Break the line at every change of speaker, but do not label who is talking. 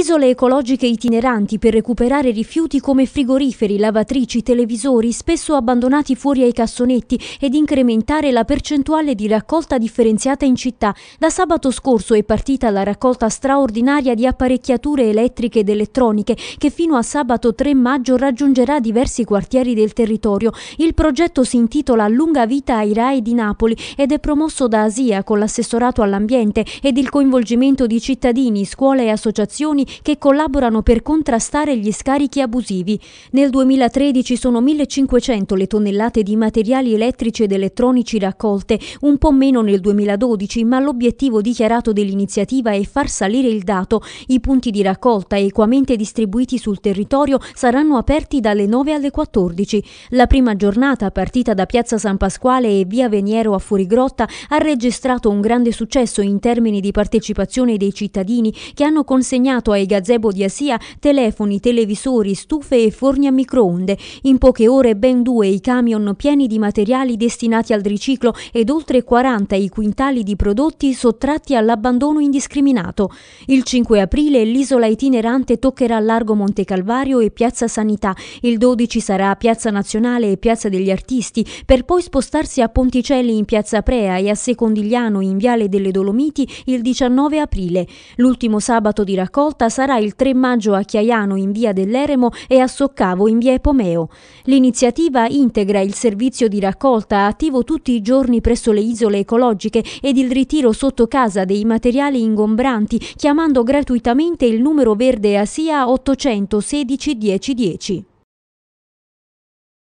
Isole ecologiche itineranti per recuperare rifiuti come frigoriferi, lavatrici, televisori, spesso abbandonati fuori ai cassonetti ed incrementare la percentuale di raccolta differenziata in città. Da sabato scorso è partita la raccolta straordinaria di apparecchiature elettriche ed elettroniche che fino a sabato 3 maggio raggiungerà diversi quartieri del territorio. Il progetto si intitola Lunga vita ai RAI di Napoli ed è promosso da ASIA con l'assessorato all'ambiente ed il coinvolgimento di cittadini, scuole e associazioni che collaborano per contrastare gli scarichi abusivi. Nel 2013 sono 1500 le tonnellate di materiali elettrici ed elettronici raccolte, un po' meno nel 2012, ma l'obiettivo dichiarato dell'iniziativa è far salire il dato. I punti di raccolta equamente distribuiti sul territorio saranno aperti dalle 9 alle 14. La prima giornata, partita da Piazza San Pasquale e via Veniero a Fuorigrotta, ha registrato un grande successo in termini di partecipazione dei cittadini che hanno consegnato ai ai gazebo di Asia telefoni, televisori, stufe e forni a microonde. In poche ore ben due i camion pieni di materiali destinati al riciclo ed oltre 40 i quintali di prodotti sottratti all'abbandono indiscriminato. Il 5 aprile l'isola itinerante toccherà Largo Monte Calvario e Piazza Sanità. Il 12 sarà Piazza Nazionale e Piazza degli Artisti, per poi spostarsi a Ponticelli in Piazza Prea e a Secondigliano in Viale delle Dolomiti il 19 aprile. L'ultimo sabato di raccolta sarà il 3 maggio a Chiaiano in via dell'Eremo e a Soccavo in via Epomeo. L'iniziativa integra il servizio di raccolta attivo tutti i giorni presso le isole ecologiche ed il ritiro sotto casa dei materiali ingombranti chiamando gratuitamente il numero verde ASIA 816 1010.